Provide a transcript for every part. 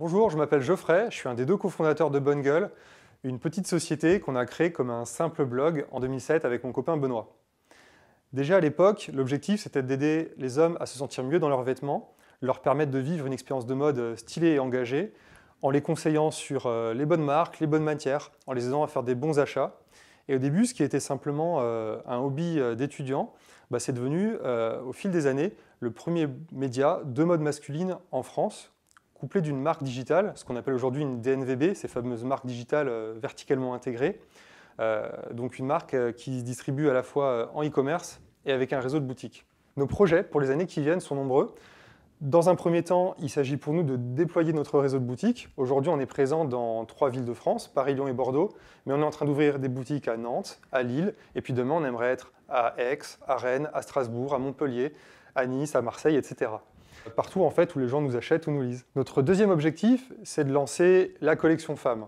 Bonjour, je m'appelle Geoffrey, je suis un des deux cofondateurs de Bonne Gueule, une petite société qu'on a créée comme un simple blog en 2007 avec mon copain Benoît. Déjà à l'époque, l'objectif c'était d'aider les hommes à se sentir mieux dans leurs vêtements, leur permettre de vivre une expérience de mode stylée et engagée, en les conseillant sur euh, les bonnes marques, les bonnes matières, en les aidant à faire des bons achats. Et au début, ce qui était simplement euh, un hobby euh, d'étudiant, bah, c'est devenu, au fil des années, le premier média de mode masculine en France, couplé d'une marque digitale, ce qu'on appelle aujourd'hui une DNVB, ces fameuses marques digitales euh, verticalement intégrées. Euh, donc une marque euh, qui se distribue à la fois en e-commerce et avec un réseau de boutiques. Nos projets pour les années qui viennent sont nombreux. Dans un premier temps, il s'agit pour nous de déployer notre réseau de boutiques. Aujourd'hui, on est présent dans trois villes de France, Paris, Lyon et Bordeaux, mais on est en train d'ouvrir des boutiques à Nantes, à Lille, et puis demain, on aimerait être à Aix, à Rennes, à Strasbourg, à Montpellier, à Nice, à Marseille, etc partout en fait où les gens nous achètent ou nous lisent. Notre deuxième objectif, c'est de lancer la collection femmes.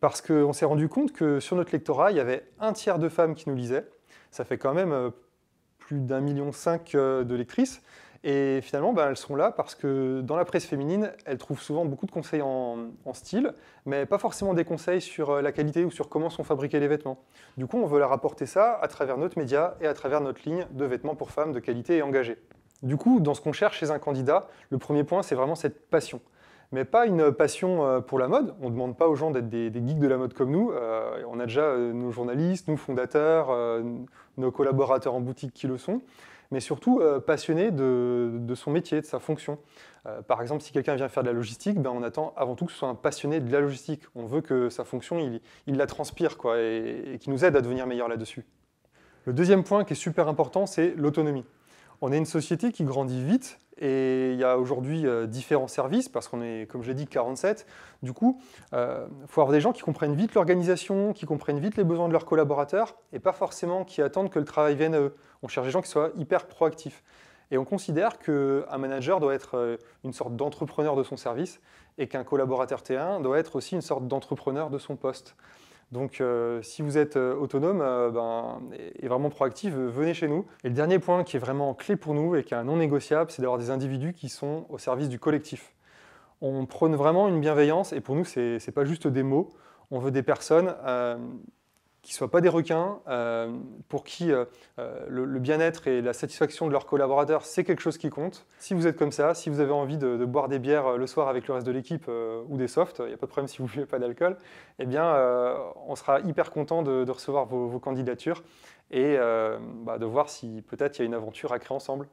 Parce qu'on s'est rendu compte que sur notre lectorat, il y avait un tiers de femmes qui nous lisaient. Ça fait quand même euh, plus d'un million cinq euh, de lectrices. Et finalement, bah, elles sont là parce que dans la presse féminine, elles trouvent souvent beaucoup de conseils en, en, style, mais pas forcément des conseils sur euh, la qualité ou sur comment sont fabriqués les vêtements. Du coup, on veut leur apporter ça à travers notre média et à travers notre ligne de vêtements pour femmes de qualité et engagée. Du coup, dans ce qu'on cherche chez un candidat, le premier point, c'est vraiment cette passion. Mais pas une passion euh, pour la mode. On ne demande pas aux gens d'être des, geeks de la mode comme nous. Euh, on a déjà euh, nos journalistes, nos fondateurs, nos collaborateurs en boutique qui le sont. Mais surtout passionnés passionné de, son métier, de sa fonction. par exemple, si quelqu'un vient faire de la logistique, ben, on attend avant tout que ce soit un passionné de la logistique. On veut que sa fonction, il, la transpire et, et qu'il nous aide à devenir meilleur là-dessus. Le deuxième point qui est super important, c'est l'autonomie. On est une société qui grandit vite et il y a aujourd'hui euh, différents services parce qu'on est, comme je l'ai dit, 47. Du coup, il euh, faut avoir des gens qui comprennent vite l'organisation, qui comprennent vite les besoins de leurs collaborateurs et pas forcément qui attendent que le travail vienne à eux. On cherche des gens qui soient hyper proactifs. Et on considère qu'un manager doit être euh, une sorte d'entrepreneur de son service et qu'un collaborateur T1 doit être aussi une sorte d'entrepreneur de son poste. Donc euh, si vous êtes euh, autonome euh, ben, et vraiment proactif, venez chez nous. Et le dernier point qui est vraiment clé pour nous et qui est non négociable, c'est d'avoir des individus qui sont au service du collectif. On prône vraiment une bienveillance et pour nous, ce n'est pas juste des mots. On veut des personnes qui ne soient pas des requins, euh, pour qui euh, euh, le, bien-être et la satisfaction de leurs collaborateurs, c'est quelque chose qui compte. Si vous êtes comme ça, si vous avez envie de, boire des bières le soir avec le reste de l'équipe ou des softs, il n'y a pas de problème si vous ne buvez pas d'alcool, eh bien, on sera hyper content de, recevoir vos, candidatures et bah, de voir si peut-être il y a une aventure à créer ensemble.